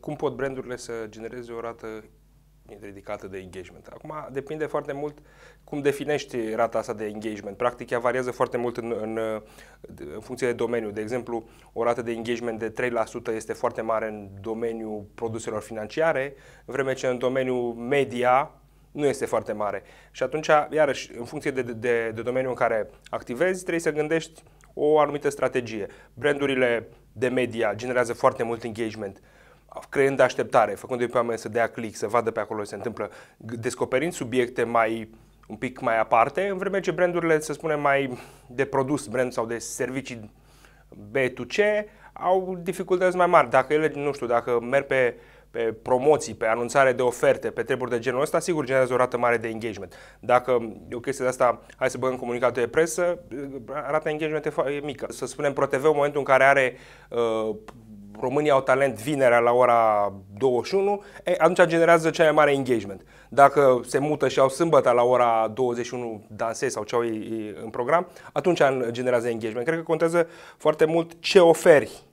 Cum pot brandurile să genereze o rată ridicată de engagement. Acum depinde foarte mult cum definești rata asta de engagement. Practic ea variază foarte mult în, în, în funcție de domeniu. De exemplu, o rată de engagement de 3% este foarte mare în domeniul produselor financiare, în vreme ce în domeniul media nu este foarte mare. Și atunci, iarăși, în funcție de, de, de domeniul în care activezi, trebuie să gândești o anumită strategie. Brandurile de media generează foarte mult engagement. Uh, creând așteptare, făcându-i pe oameni să dea click, să vadă pe acolo ce se întâmplă, descoperind subiecte mai un pic mai aparte, în vreme ce brandurile, să spunem, mai de produs brand sau de servicii B2C au dificultăți mai mari. Dacă ele, nu știu, dacă merg pe pe promoții, pe anunțare de oferte, pe treburi de genul ăsta, sigur generează o rată mare de engagement. Dacă e o chestie de asta, hai să băgăm comunicatul de presă, rata engagement e mică. Să spunem ProTV, în momentul în care are uh, România au talent vinerea la ora 21, e, atunci generează cea mai mare engagement. Dacă se mută și au sâmbătă la ora 21 dansezi sau ce au ei în program, atunci generează engagement. Cred că contează foarte mult ce oferi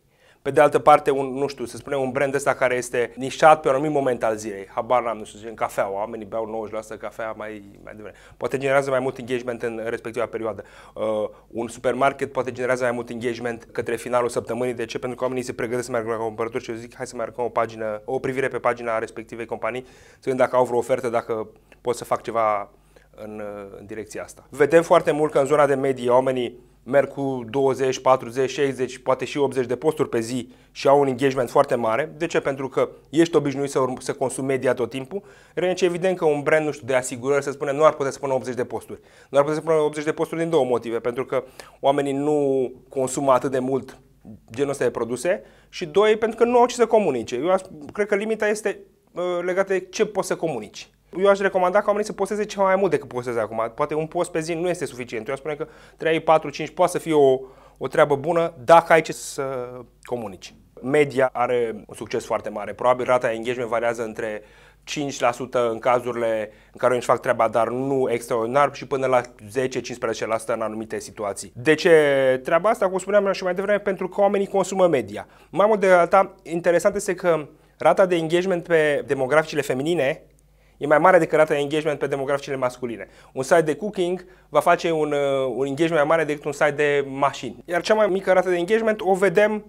pe de altă parte, un, nu știu, să spunem un brand ăsta care este nișat pe un anumit moment al zilei, habar n-am, nu știu, în cafea, oamenii beau 90% cafea mai, mai devreme. Poate generează mai mult engagement în respectiva perioadă. Uh, un supermarket poate generează mai mult engagement către finalul săptămânii. De ce? Pentru că oamenii se pregătesc să meargă la cumpărături și eu zic, hai să mai o pagină, o privire pe pagina respectivei companii, să vedem dacă au vreo ofertă, dacă pot să fac ceva în, uh, în direcția asta. Vedem foarte mult că în zona de medie oamenii merg cu 20, 40, 60, poate și 80 de posturi pe zi și au un engagement foarte mare. De ce? Pentru că ești obișnuit să, să consumi media tot timpul. Renici, evident că un brand, nu știu, de asigurări, să spunem, nu ar putea să pună 80 de posturi. Nu ar putea să pună 80 de posturi din două motive. Pentru că oamenii nu consumă atât de mult genul ăsta de produse și doi, pentru că nu au ce să comunice. Eu cred că limita este uh, legată de ce poți să comunici eu aș recomanda ca oamenii să posteze ceva mai mult decât posteze acum. Poate un post pe zi nu este suficient. Eu aș spune că 3, 4, 5 poate să fie o, o treabă bună dacă ai ce să comunici. Media are un succes foarte mare. Probabil rata de engagement variază între 5% în cazurile în care își fac treaba, dar nu extraordinar și până la 10-15% în anumite situații. De ce treaba asta? Cum spuneam și mai devreme, pentru că oamenii consumă media. Mai mult de alta, interesant este că rata de engagement pe demograficile feminine E mai mare decât rata de engagement pe demograficile masculine. Un site de cooking va face un, uh, un engagement mai mare decât un site de mașini. Iar cea mai mică rată de engagement o vedem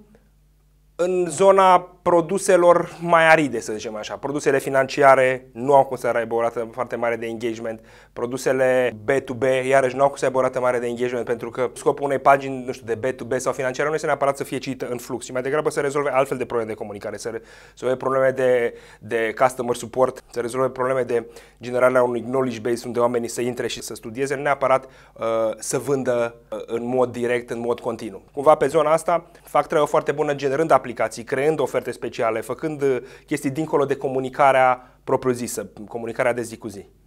în zona produselor mai aride, să zicem așa. Produsele financiare nu au cum să aibă o rată foarte mare de engagement, produsele B2B iarăși nu au cum să aibă o rată mare de engagement, pentru că scopul unei pagini, nu știu, de B2B sau financiare nu este neapărat să fie citită în flux, ci mai degrabă să rezolve altfel de probleme de comunicare, să rezolve probleme de, de customer support, să rezolve probleme de generarea unui knowledge base unde oamenii să intre și să studieze, nu neapărat uh, să vândă uh, în mod direct, în mod continuu. Cumva pe zona asta fac treabă foarte bună generând aplicații, creând oferte speciale, făcând uh, chestii dincolo de comunicarea propriu-zisă, comunicarea de zi cu zi?